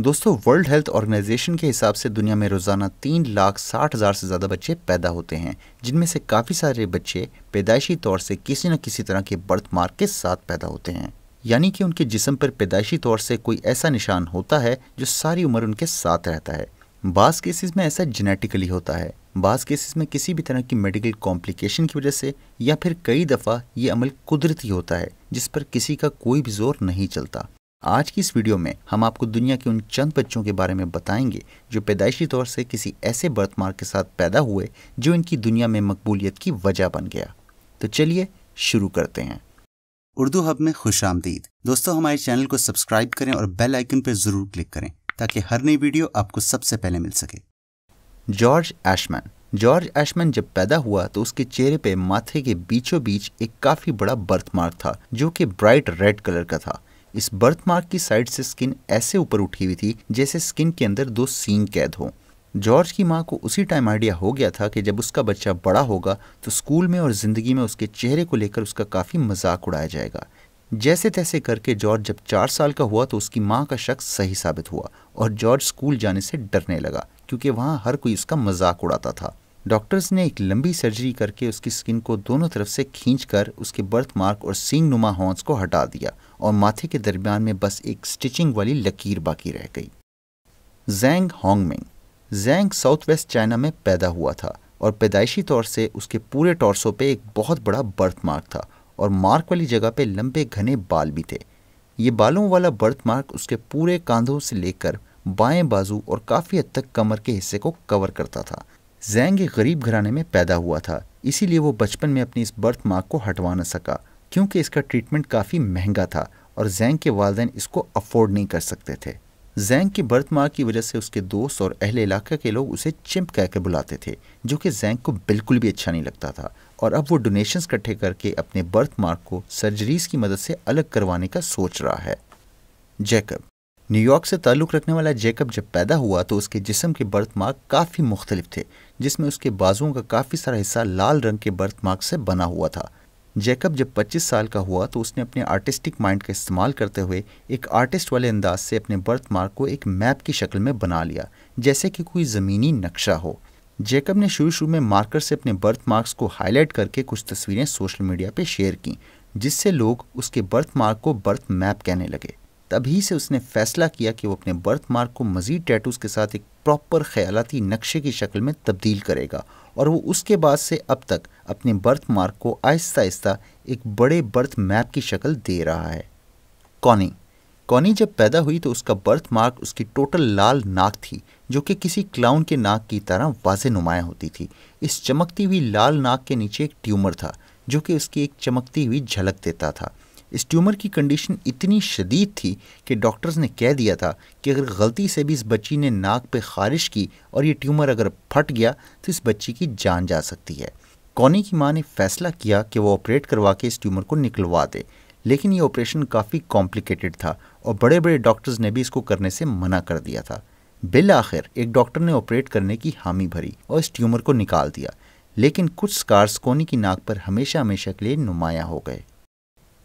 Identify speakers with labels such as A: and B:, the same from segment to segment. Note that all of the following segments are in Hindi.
A: दोस्तों वर्ल्ड हेल्थ ऑर्गेनाइजेशन के हिसाब से दुनिया में रोज़ाना तीन लाख साठ हज़ार से ज़्यादा बच्चे पैदा होते हैं जिनमें से काफ़ी सारे बच्चे पैदाइशी तौर से किसी न किसी तरह के बर्थ मार्क के साथ पैदा होते हैं यानी कि उनके जिसम पर पैदाइशी तौर से कोई ऐसा निशान होता है जो सारी उम्र उनके साथ रहता है बास केसेस में ऐसा जेनेटिकली होता है बास केसेस में किसी भी तरह की मेडिकल कॉम्प्लिकेशन की वजह से या फिर कई दफ़ा ये अमल कुदरती होता है जिस पर किसी का कोई भी जोर नहीं चलता आज की इस वीडियो में हम आपको दुनिया के उन चंद बच्चों के बारे में बताएंगे जो पैदाइशी तौर से किसी ऐसे बर्थमार्क के साथ पैदा हुए जो इनकी दुनिया में मकबूलियत की वजह बन गया तो चलिए शुरू करते हैं उर्दू हब में खुश आमदीद दोस्तों हमारे चैनल को सब्सक्राइब करें और बेल आइकन पर ज़रूर क्लिक करें ताकि हर नई वीडियो आपको सबसे पहले मिल सके जॉर्ज एशमैन जॉर्ज एशमैन जब पैदा हुआ तो उसके चेहरे पे माथे के बीचों बीच एक काफ़ी बड़ा बर्थमार्क था जो कि ब्राइट रेड कलर का था इस बर्थ मार्क की साइड से स्किन ऐसे ऊपर उठी हुई थी जैसे स्किन के अंदर दो सींग कैद हों जॉर्ज की माँ को उसी टाइम आइडिया हो गया था कि जब उसका बच्चा बड़ा होगा तो स्कूल में और ज़िंदगी में उसके चेहरे को लेकर उसका काफ़ी मजाक उड़ाया जाएगा जैसे तैसे करके जॉर्ज जब चार साल का हुआ तो उसकी माँ का शक सही साबित हुआ और जॉर्ज स्कूल जाने से डरने लगा क्योंकि वहाँ हर कोई उसका मजाक उड़ाता था डॉक्टर्स ने एक लंबी सर्जरी करके उसकी स्किन को दोनों तरफ से खींचकर उसके बर्थ मार्क और सींग नुमा हॉर्न्स को हटा दिया और माथे के दरमियान में बस एक स्टिचिंग वाली लकीर बाकी रह गई Zhang Hongming Zhang south west China में पैदा हुआ था और पैदाइशी तौर से उसके पूरे टॉर्सो पे एक बहुत बड़ा बर्थ मार्क था और मार्क वाली जगह पे लंबे घने बाल भी थे ये बालों वाला बर्थ मार्क उसके पूरे कांधों से लेकर बाएं बाजू और काफ़ी हद तक कमर के हिस्से को कवर करता था जैंग एक गरीब घराने में पैदा हुआ था इसीलिए वो बचपन में अपनी इस बर्थ मार्क को हटवा न सका क्योंकि इसका ट्रीटमेंट काफ़ी महंगा था और जैंग के वालदेन इसको अफोर्ड नहीं कर सकते थे जैंग की बर्थ मार्क की वजह से उसके दोस्त और अहले इलाके के लोग उसे चिम्प कह के बुलाते थे जो कि जैंग को बिल्कुल भी अच्छा नहीं लगता था और अब वो डोनेशंस इकट्ठे करके अपने बर्थ मार्क को सर्जरीज की मदद से अलग करवाने का सोच रहा है जैकब न्यूयॉर्क से ताल्लुक़ रखने वाला जेकब जब पैदा हुआ तो उसके जिसम के बर्थ मार्क काफ़ी मुख्तलि थे जिसमें उसके बाजुओं का काफ़ी सारा हिस्सा लाल रंग के बर्थ मार्क से बना हुआ था जैकब जब 25 साल का हुआ तो उसने अपने आर्टिस्टिक माइंड का इस्तेमाल करते हुए एक आर्टिस्ट वाले अंदाज से अपने बर्थ मार्क को एक मैप की शक्ल में बना लिया जैसे कि कोई ज़मीनी नक्शा हो जैकब ने शुरू शुरू में मार्कर से अपने बर्थ मार्क्स को हाईलाइट करके कुछ तस्वीरें सोशल मीडिया पर शेयर की जिससे लोग उसके बर्थ मार्क को बर्थ मैप कहने लगे तभी से उसने फैसला किया कि वो अपने बर्थ मार्क को मज़ीद टैटूज के साथ एक प्रॉपर ख्यालाती नक्शे की शक्ल में तब्दील करेगा और वो उसके बाद से अब तक अपने बर्थ मार्क को आहिस्ता आहिस्ता एक बड़े बर्थ मैप की शक्ल दे रहा है कॉनी कॉनी जब पैदा हुई तो उसका बर्थ मार्क उसकी टोटल लाल नाक थी जो कि किसी क्लाउन के नाक की तरह वाज नुमाया होती थी इस चमकती हुई लाल नाक के नीचे एक ट्यूमर था जो कि उसकी एक चमकती हुई झलक देता था इस ट्यूमर की कंडीशन इतनी शदीद थी कि डॉक्टर्स ने कह दिया था कि अगर गलती से भी इस बच्ची ने नाक पे खारिश की और ये ट्यूमर अगर फट गया तो इस बच्ची की जान जा सकती है कौनी की माँ ने फैसला किया कि वो ऑपरेट करवा के इस ट्यूमर को निकलवा दे लेकिन ये ऑपरेशन काफ़ी कॉम्प्लिकेटेड था और बड़े बड़े डॉक्टर्स ने भी इसको करने से मना कर दिया था बिल आखिर एक डॉक्टर ने ऑपरेट करने की हामी भरी और इस ट्यूमर को निकाल दिया लेकिन कुछ स्कार्स कोनी की नाक पर हमेशा हमेशा के लिए नुमाया हो गए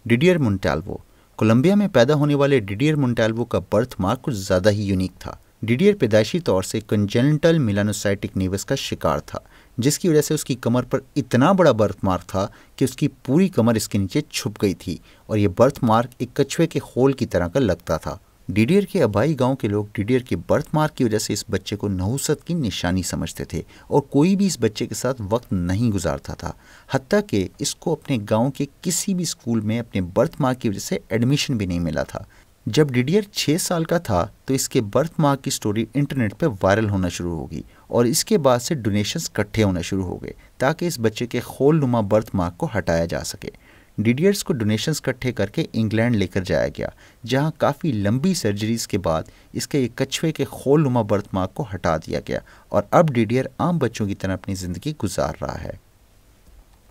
A: डिडियर मुंटाल्वो कोलंबिया में पैदा होने वाले डिडियर मुंटाल्वो का बर्थ मार्क कुछ ज़्यादा ही यूनिक था डिडियर पैदाशी तौर से कंजेंटल मिलानोसाइटिक नेवस का शिकार था जिसकी वजह से उसकी कमर पर इतना बड़ा बर्थ मार्क था कि उसकी पूरी कमर इसके नीचे छुप गई थी और ये बर्थ मार्क एक कछुए के होल की तरह का लगता था डीडियर के अबाई गांव के लोग डीडियर के बर्थ मार्क की वजह से इस बच्चे को नहुसत की निशानी समझते थे और कोई भी इस बच्चे के साथ वक्त नहीं गुजारता था हती कि इसको अपने गांव के किसी भी स्कूल में अपने बर्थ मार्क की वजह से एडमिशन भी नहीं मिला था जब डीडियर छः साल का था तो इसके बर्थ मार्क की स्टोरी इंटरनेट पर वायरल होना शुरू होगी और इसके बाद से डोनेशंस इकट्ठे होना शुरू हो गए ताकि इस बच्चे के खोल नुमा बर्थ मार्क को हटाया जा सके डिडियर्स को डोनेशंस इकट्ठे करके इंग्लैंड लेकर जाया गया जहां काफ़ी लंबी सर्जरीज के बाद इसके एक कछुए के खोल नुमा बर्थमार्क को हटा दिया गया और अब डिडियर आम बच्चों की तरह अपनी ज़िंदगी गुजार रहा है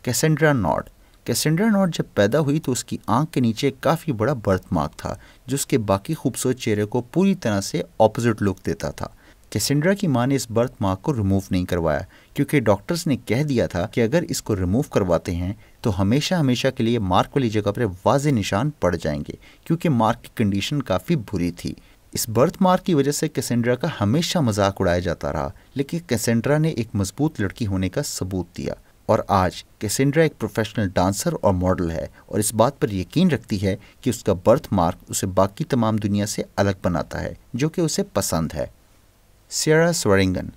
A: कैसेंड्रा नॉड कैसेंड्रा नॉड जब पैदा हुई तो उसकी आंख के नीचे काफ़ी बड़ा बर्थमार्क था जो उसके बाकी खूबसूरत चेहरे को पूरी तरह से ऑपोजिट लुक देता था कैसेंड्रा की माँ ने इस बर्थ मार्क को रिमूव नहीं करवाया क्योंकि डॉक्टर्स ने कह दिया था कि अगर इसको रिमूव करवाते हैं तो हमेशा हमेशा के लिए मार्क वाली जगह पर वाज निशान पड़ जाएंगे क्योंकि मार्क की कंडीशन काफ़ी बुरी थी इस बर्थ मार्क की वजह से कैसेंड्रा का हमेशा मजाक उड़ाया जाता रहा लेकिन कैसेंड्रा ने एक मजबूत लड़की होने का सबूत दिया और आज कैसेंड्रा एक प्रोफेशनल डांसर और मॉडल है और इस बात पर यकीन रखती है कि उसका बर्थ मार्क उसे बाकी तमाम दुनिया से अलग बनाता है जो कि उसे पसंद है सियारा स्वरिंगन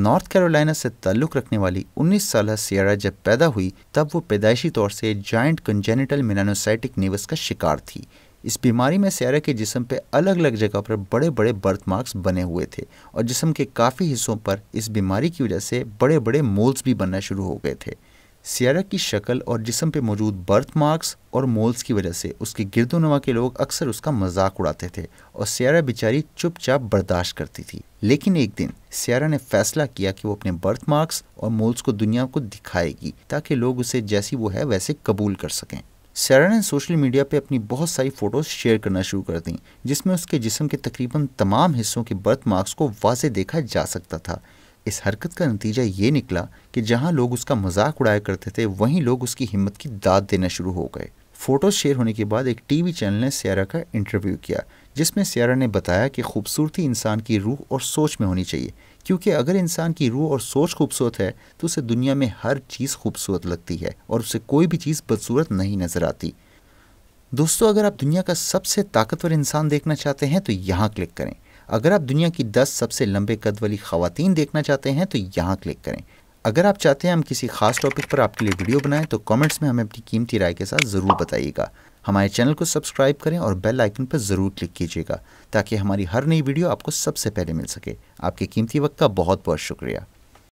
A: नॉर्थ कैरोलिना से ताल्लुक़ रखने वाली 19 साल सियारा जब पैदा हुई तब वो पैदाइशी तौर से जॉइंट कंजेनिटल मिनानोसाइटिक नेवस का शिकार थी इस बीमारी में सियारा के जिसम पे अलग अलग जगह पर बड़े बड़े बर्थ मार्क्स बने हुए थे और जिसम के काफ़ी हिस्सों पर इस बीमारी की वजह से बड़े बड़े मोल्स भी बनना शुरू हो गए थे सियारा की शक्ल और जिसम पे मौजूद बर्थ मार्क्स और मोल्स की वजह से उसके गिरदोनवा के लोग अक्सर उसका मजाक उड़ाते थे और सियारा बेचारी चुपचाप बर्दाश्त करती थी लेकिन एक दिन सियारा ने फैसला किया कि वो अपने बर्थ मार्क्स और मोल्स को दुनिया को दिखाएगी ताकि लोग उसे जैसी वो है वैसे कबूल कर सकें सियारा ने सोशल मीडिया पे अपनी बहुत सारी फ़ोटोज़ शेयर करना शुरू कर दी जिसमें उसके जिसम के तकरीबन तमाम हिस्सों के बर्थ मार्क्स को वाजे देखा जा सकता था इस हरकत का नतीजा ये निकला कि जहां लोग उसका मजाक उड़ाया करते थे वहीं लोग उसकी हिम्मत की दाद देना शुरू हो गए फोटोज शेयर होने के बाद एक टीवी चैनल ने सियारा का इंटरव्यू किया जिसमें सियारा ने बताया कि खूबसूरती इंसान की रूह और सोच में होनी चाहिए क्योंकि अगर इंसान की रूह और सोच खूबसूरत है तो उसे दुनिया में हर चीज़ खूबसूरत लगती है और उसे कोई भी चीज़ बदसूरत नहीं नज़र आती दोस्तों अगर आप दुनिया का सबसे ताकतवर इंसान देखना चाहते हैं तो यहाँ क्लिक करें अगर आप दुनिया की 10 सबसे लंबे कद वाली खातन देखना चाहते हैं तो यहाँ क्लिक करें अगर आप चाहते हैं हम किसी खास टॉपिक पर आपके लिए वीडियो बनाएं तो कमेंट्स में हमें अपनी कीमती राय के साथ ज़रूर बताइएगा हमारे चैनल को सब्सक्राइब करें और बेल आइकन पर ज़रूर क्लिक कीजिएगा ताकि हमारी हर नई वीडियो आपको सबसे पहले मिल सके आपके कीमती वक्त का बहुत बहुत शुक्रिया